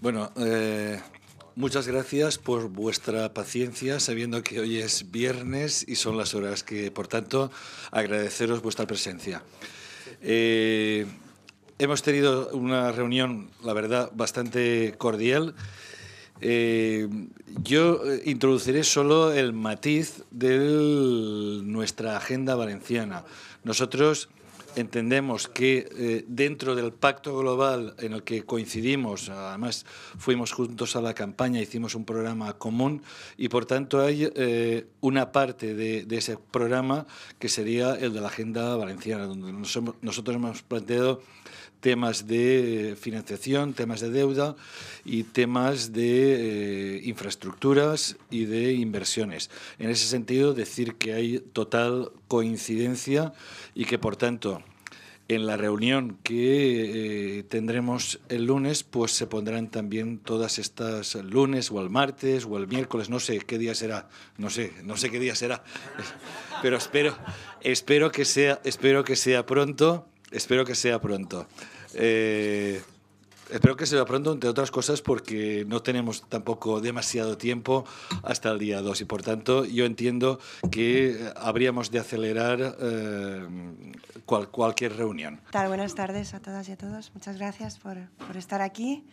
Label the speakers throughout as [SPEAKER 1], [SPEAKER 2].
[SPEAKER 1] Bueno, eh, muchas gracias por vuestra paciencia, sabiendo que hoy es viernes y son las horas que, por tanto, agradeceros vuestra presencia. Eh, hemos tenido una reunión, la verdad, bastante cordial. Eh, yo introduciré solo el matiz de nuestra agenda valenciana. Nosotros entendemos que eh, dentro del pacto global en el que coincidimos, además fuimos juntos a la campaña, hicimos un programa común y por tanto hay eh, una parte de, ese programa que sería el de la Agenda Valenciana, donde nosotros hemos planteado temas de eh, financiación, temas de deuda y temas de eh, infraestructuras y de inversiones. En ese sentido, decir que hay total coincidencia y que, por tanto, en la reunión que eh, tendremos el lunes, pues se pondrán también todas estas lunes o el martes o el miércoles, no sé qué día será, no sé, no sé qué día será, pero espero, espero que sea, espero que sea pronto Espero que sea pronto. Eh, espero que sea pronto, entre otras cosas, porque no tenemos tampoco demasiado tiempo hasta el día 2 y por tanto yo entiendo que habríamos de acelerar eh, cualquier reunión.
[SPEAKER 2] buenas tardes a todas y a todos. Muchas gracias por, estar aquí.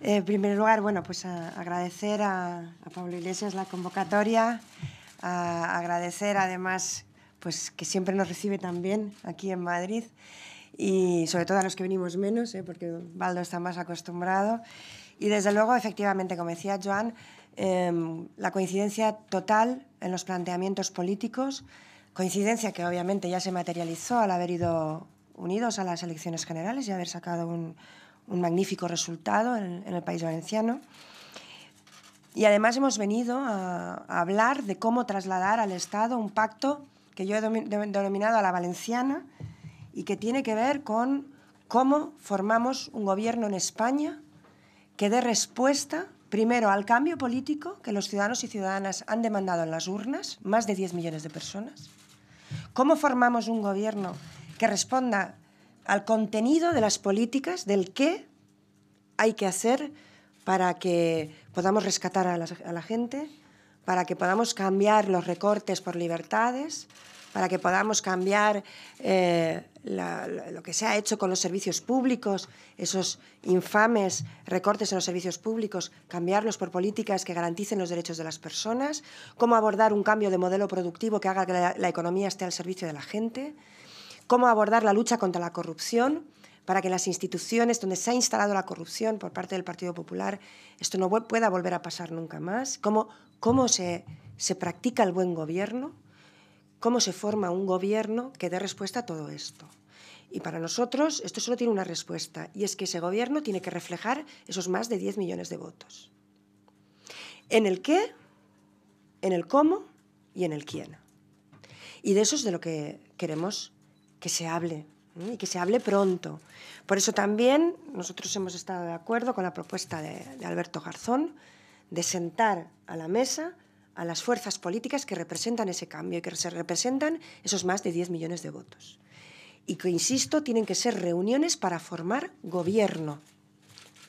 [SPEAKER 2] Eh, en primer lugar, bueno, pues agradecer a, Pablo Iglesias la convocatoria, agradecer además pues, que siempre nos recibe tan bien aquí en Madrid y sobre todo a los que venimos menos, ¿eh? porque Valdo está más acostumbrado. Y desde luego, efectivamente, como decía Joan, em, la coincidencia total en los planteamientos políticos, coincidencia que obviamente ya se materializó al haber ido unidos a las elecciones generales y haber sacado un, magnífico resultado en, el país valenciano. Y además hemos venido a hablar de cómo trasladar al Estado un pacto que yo he denominado a la valenciana y que tiene que ver con cómo formamos un gobierno en España que dé respuesta primero al cambio político que los ciudadanos y ciudadanas han demandado en las urnas, más de 10 millones de personas, cómo formamos un gobierno que responda al contenido de las políticas, del qué hay que hacer para que podamos rescatar a la, a la gente, para que podamos cambiar los recortes por libertades, para que podamos cambiar eh, lo que se ha hecho con los servicios públicos, esos infames recortes en los servicios públicos, cambiarlos por políticas que garanticen los derechos de las personas, cómo abordar un cambio de modelo productivo que haga que la, economía esté al servicio de la gente, cómo abordar la lucha contra la corrupción para que las instituciones donde se ha instalado la corrupción por parte del Partido Popular, esto no pueda volver a pasar nunca más, cómo cómo se, practica el buen gobierno, cómo se forma un gobierno que dé respuesta a todo esto. Y para nosotros esto solo tiene una respuesta, y es que ese gobierno tiene que reflejar esos más de 10 millones de votos. ¿En el qué? ¿En el cómo? ¿Y en el quién? Y de eso es de lo que queremos que se hable, y que se hable pronto. Por eso también nosotros hemos estado de acuerdo con la propuesta de Alberto Garzón de sentar a la mesa a las fuerzas políticas que representan ese cambio y que se representan esos más de 10 millones de votos. Y que, insisto, tienen que ser reuniones para formar gobierno,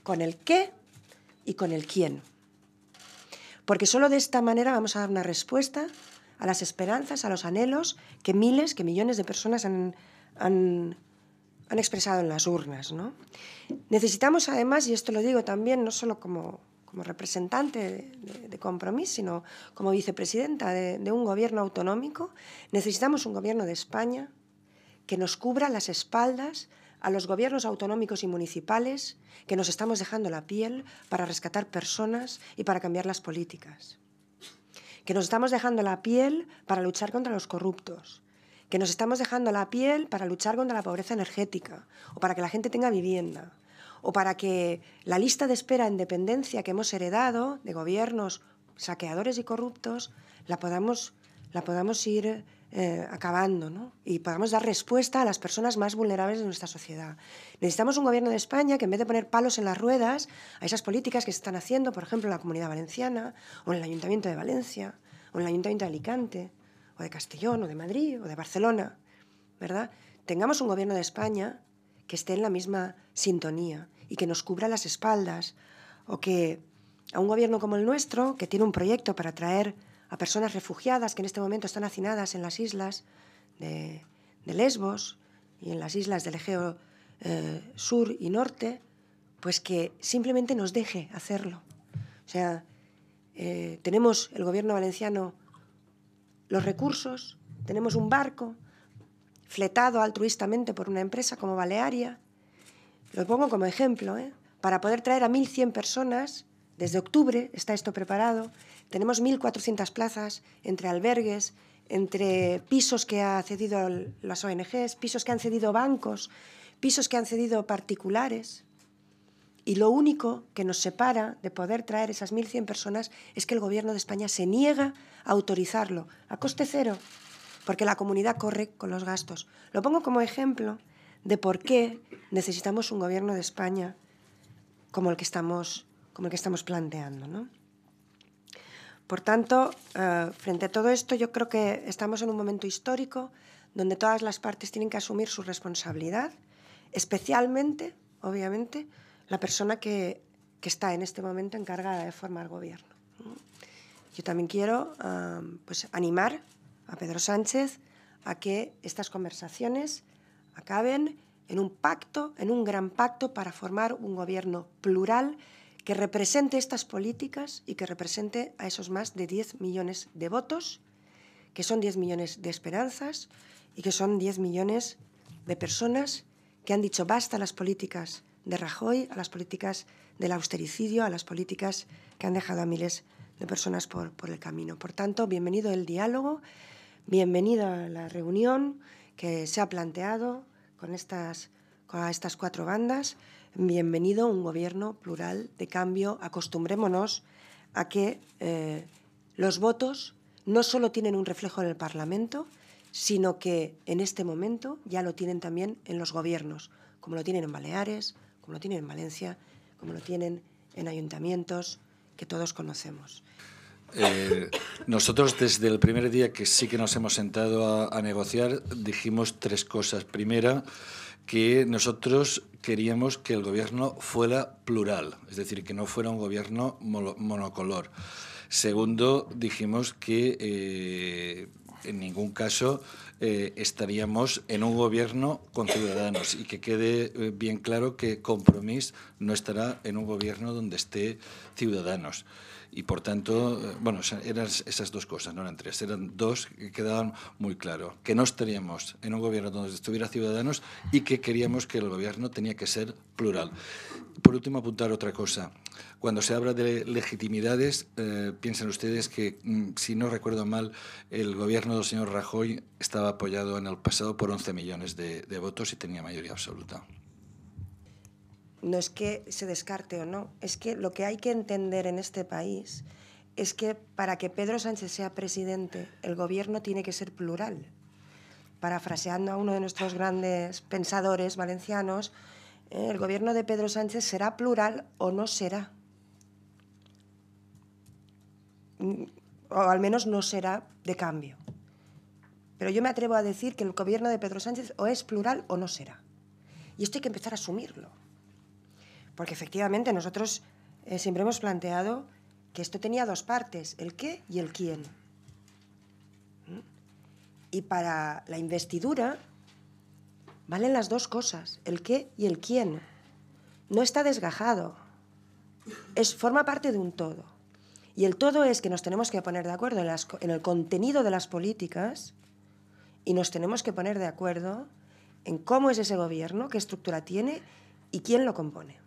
[SPEAKER 2] con el qué y con el quién. Porque solo de esta manera vamos a dar una respuesta a las esperanzas, a los anhelos que miles, que millones de personas han, expresado en las urnas. Necesitamos además, y esto lo digo también, no solo como como representante de, compromiso, sino como vicepresidenta de un gobierno autonómico, necesitamos un gobierno de España que nos cubra las espaldas a los gobiernos autonómicos y municipales que nos estamos dejando la piel para rescatar personas y para cambiar las políticas. Que nos estamos dejando la piel para luchar contra los corruptos. Que nos estamos dejando la piel para luchar contra la pobreza energética o para que la gente tenga vivienda o para que la lista de espera en dependencia que hemos heredado de gobiernos saqueadores y corruptos la podamos, la podamos ir eh, acabando y podamos dar respuesta a las personas más vulnerables de nuestra sociedad. Necesitamos un gobierno de España que en vez de poner palos en las ruedas a esas políticas que se están haciendo, por ejemplo, en la Comunidad Valenciana o en el Ayuntamiento de Valencia o en el Ayuntamiento de Alicante o de Castellón o de Madrid o de Barcelona, ¿verdad? Tengamos un gobierno de España que esté en la misma sintonía y que nos cubra las espaldas, o que a un gobierno como el nuestro, que tiene un proyecto para traer a personas refugiadas que en este momento están hacinadas en las islas de, Lesbos y en las islas del Egeo eh, Sur y Norte, pues que simplemente nos deje hacerlo. O sea, eh, tenemos el gobierno valenciano los recursos, tenemos un barco fletado altruistamente por una empresa como Balearia, lo pongo como ejemplo, ¿eh? para poder traer a 1.100 personas. Desde octubre está esto preparado. Tenemos 1.400 plazas entre albergues, entre pisos que ha cedido las ONGs, pisos que han cedido bancos, pisos que han cedido particulares. Y lo único que nos separa de poder traer esas 1.100 personas es que el Gobierno de España se niega a autorizarlo a coste cero, porque la comunidad corre con los gastos. Lo pongo como ejemplo de por qué necesitamos un gobierno de España como el que estamos, como el que estamos planteando. Por tanto, eh, frente a todo esto, yo creo que estamos en un momento histórico donde todas las partes tienen que asumir su responsabilidad, especialmente, obviamente, la persona que, está en este momento encargada de formar gobierno. Yo también quiero eh, pues, animar a Pedro Sánchez a que estas conversaciones acaben en un pacto, en un gran pacto para formar un gobierno plural que represente estas políticas y que represente a esos más de 10 millones de votos, que son 10 millones de esperanzas y que son 10 millones de personas que han dicho basta a las políticas de Rajoy, a las políticas del austericidio, a las políticas que han dejado a miles de personas por, por el camino. Por tanto, bienvenido el diálogo, bienvenida la reunión que se ha planteado con estas, con estas cuatro bandas. Bienvenido un gobierno plural de cambio. Acostumbrémonos a que eh, los votos no solo tienen un reflejo en el Parlamento, sino que en este momento ya lo tienen también en los gobiernos, como lo tienen en Baleares, como lo tienen en Valencia, como lo tienen en ayuntamientos que todos conocemos.
[SPEAKER 1] Eh, nosotros desde el primer día que sí que nos hemos sentado a, negociar dijimos tres cosas. Primera, que nosotros queríamos que el gobierno fuera plural, es decir, que no fuera un gobierno monocolor. Segundo, dijimos que eh, en ningún caso eh, estaríamos en un gobierno con ciudadanos y que quede bien claro que Compromís no estará en un gobierno donde esté ciudadanos. Y por tanto, eh, bueno, eran esas dos cosas, no eran tres, eran dos que quedaban muy claro. Que no estaríamos en un gobierno donde estuviera Ciudadanos y que queríamos que el gobierno tenía que ser plural. Por último, apuntar otra cosa. Cuando se habla de legitimidades, piensen eh, piensan ustedes que, mm, si no recuerdo mal, el gobierno del señor Rajoy estaba apoyado en el pasado por 11 millones de votos y tenía mayoría absoluta
[SPEAKER 2] no es que se descarte o no, es que lo que hay que entender en este país es que para que Pedro Sánchez sea presidente, el gobierno tiene que ser plural. Parafraseando a uno de nuestros grandes pensadores valencianos, eh, el gobierno de Pedro Sánchez será plural o no será. Mm, o al menos no será de cambio. Pero yo me atrevo a decir que el gobierno de Pedro Sánchez o es plural o no será. Y esto hay que empezar a asumirlo. Porque efectivamente nosotros eh, siempre hemos planteado que esto tenía dos partes, el qué y el quién. ¿Mm? Y para la investidura valen las dos cosas, el qué y el quién. No está desgajado, forma parte de un todo. Y el todo es que nos tenemos que poner de acuerdo en el contenido de las políticas y nos tenemos que poner de acuerdo en cómo es ese gobierno, qué estructura tiene y quién lo compone.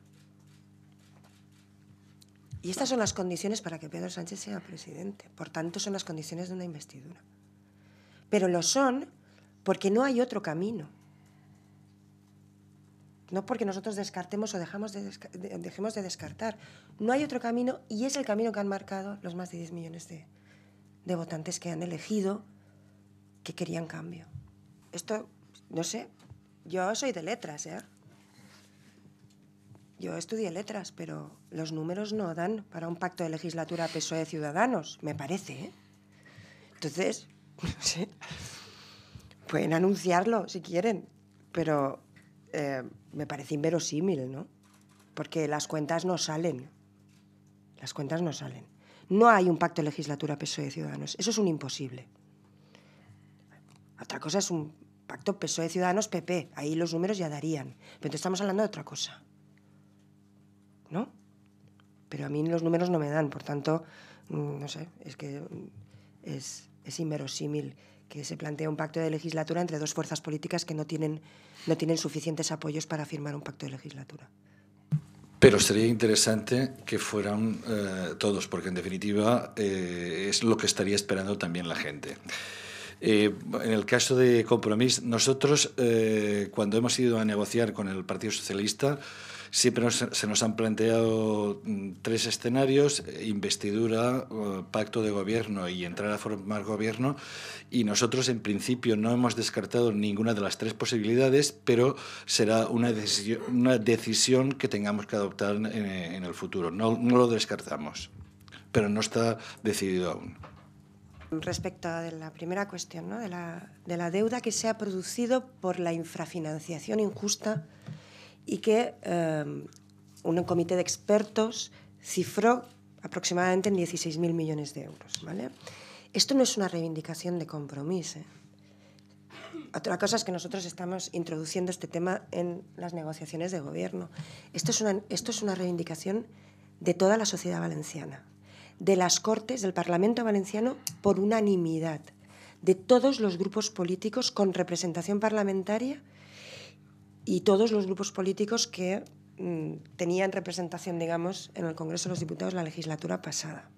[SPEAKER 2] Y estas son las condiciones para que Pedro Sánchez sea presidente. Por tanto, son las condiciones de una investidura. Pero lo son porque no hay otro camino. No porque nosotros descartemos o dejemos de descartar. No hay otro camino y es el camino que han marcado los más de 10 millones de, de votantes que han elegido que querían cambio. Esto, no sé, yo soy de letras, ¿eh? Yo estudié letras, pero los números no dan para un pacto de legislatura PSOE Ciudadanos, me parece. ¿eh? Entonces, no sé, pueden anunciarlo si quieren, pero eh, me parece inverosímil, ¿no? Porque las cuentas no salen. Las cuentas no salen. No hay un pacto de legislatura PSOE Ciudadanos. Eso es un imposible. Otra cosa es un pacto PSOE Ciudadanos PP. Ahí los números ya darían. Pero estamos hablando de otra cosa. ¿no? Pero a mí los números no me dan, por tanto, mm, no sé, es que mm, es, es inverosímil que se plantea un pacto de legislatura entre dos fuerzas políticas que no tienen, no tienen suficientes apoyos para firmar un pacto de legislatura.
[SPEAKER 1] Pero sería interesante que fueran eh, todos, porque en definitiva eh, es lo que estaría esperando también la gente. Eh, en el caso de Compromís, nosotros eh, cuando hemos ido a negociar con el Partido Socialista, siempre se nos han planteado mm, tres escenarios, eh, investidura, pacto de gobierno y entrar a formar gobierno, y nosotros en principio no hemos descartado ninguna de las tres posibilidades, pero será una decisión, que tengamos que adoptar en, el futuro. no lo descartamos, pero no está decidido aún.
[SPEAKER 2] Respecto a la primera cuestión, de, la, deuda que se ha producido por la infrafinanciación injusta y que eh, un comité de expertos cifró aproximadamente en 16.000 millones de euros. Esto no es una reivindicación de compromiso. ¿eh? Otra cosa es que nosotros estamos introduciendo este tema en las negociaciones de gobierno. esto es una reivindicación de toda la sociedad valenciana de las Cortes del Parlamento Valenciano por unanimidad de todos los grupos políticos con representación parlamentaria y todos los grupos políticos que mm, tenían representación, digamos, en el Congreso de los Diputados la legislatura pasada.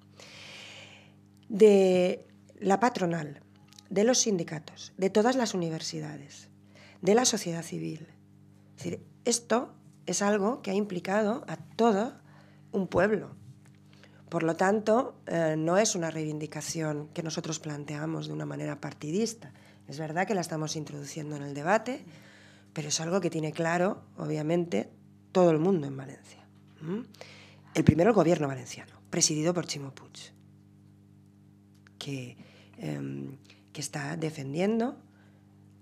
[SPEAKER 2] De la patronal, de los sindicatos, de todas las universidades, de la sociedad civil. esto es algo que ha implicado a todo un pueblo, por lo tanto, eh, no es una reivindicación que nosotros planteamos de una manera partidista. Es verdad que la estamos introduciendo en el debate, pero es algo que tiene claro, obviamente, todo el mundo en Valencia. El primero, el gobierno valenciano, presidido por Chimo Puig, que, em, está defendiendo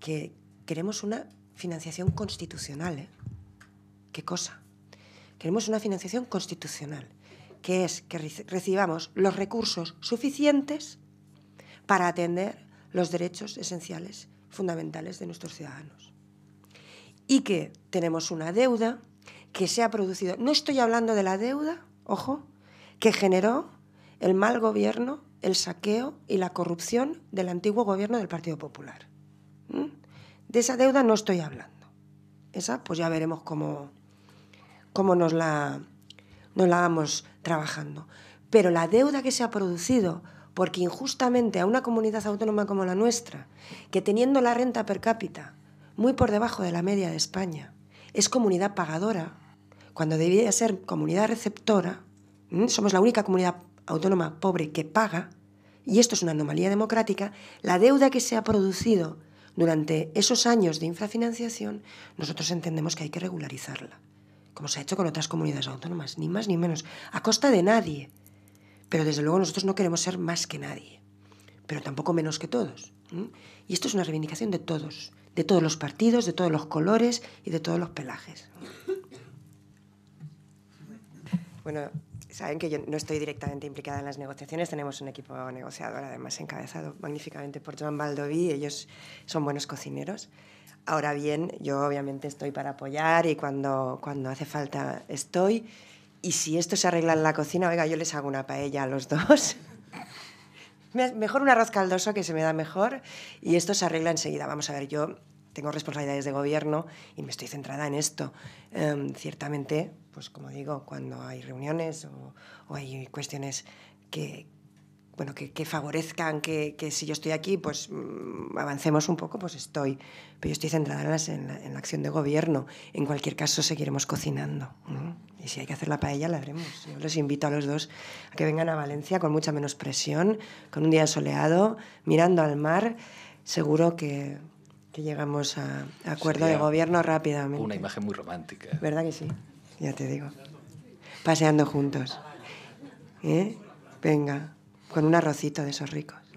[SPEAKER 2] que queremos una financiación constitucional. ¿eh? ¿Qué cosa? Queremos una financiación constitucional que es que recibamos los recursos suficientes para atender los derechos esenciales fundamentales de nuestros ciudadanos. Y que tenemos una deuda que se ha producido, no estoy hablando de la deuda, ojo, que generó el mal gobierno, el saqueo y la corrupción del antiguo gobierno del Partido Popular. ¿Mm? De esa deuda no estoy hablando. Esa pues ya veremos cómo nos la no la vamos trabajando. Pero la deuda que se ha producido, porque injustamente a una comunidad autónoma como la nuestra, que teniendo la renta per cápita muy por debajo de la media de España, es comunidad pagadora, cuando debía ser comunidad receptora, somos la única comunidad autónoma pobre que paga, y esto es una anomalía democrática, la deuda que se ha producido durante esos años de infrafinanciación, nosotros entendemos que hay que regularizarla como se ha hecho con otras comunidades autónomas, ni más ni menos, a costa de nadie. Pero desde luego nosotros no queremos ser más que nadie, pero tampoco menos que todos. Y esto es una reivindicación de todos, de todos los partidos, de todos los colores y de todos los pelajes. Bueno, saben que yo no estoy directamente implicada en las negociaciones, tenemos un equipo negociador además encabezado magníficamente por Joan Baldoví, ellos son buenos cocineros. Ahora bien, yo obviamente estoy para apoyar y cuando, cuando hace falta estoy. Y si esto se arregla en la cocina, oiga, yo les hago una paella a los dos. mejor un arroz caldoso que se me da mejor y esto se arregla enseguida. Vamos a ver, yo tengo responsabilidades de gobierno y me estoy centrada en esto. Em, ciertamente, pues como digo, cuando hay reuniones o hay cuestiones que, bueno, que, favorezcan que, si yo estoy aquí, pues mm, avancemos un poco, pues estoy. Pero yo estoy centrada en, la, acción de gobierno. En cualquier caso, seguiremos cocinando. Y si hay que hacer la paella, la haremos. Yo les invito a los dos a que vengan a Valencia con mucha menos presión, con un día soleado, mirando al mar. Seguro que, llegamos a, acuerdo de gobierno rápidamente. Una imagen muy romántica. ¿Verdad que sí? Ya te digo. Paseando juntos. ¿Eh? Venga con un arrocito de esos ricos.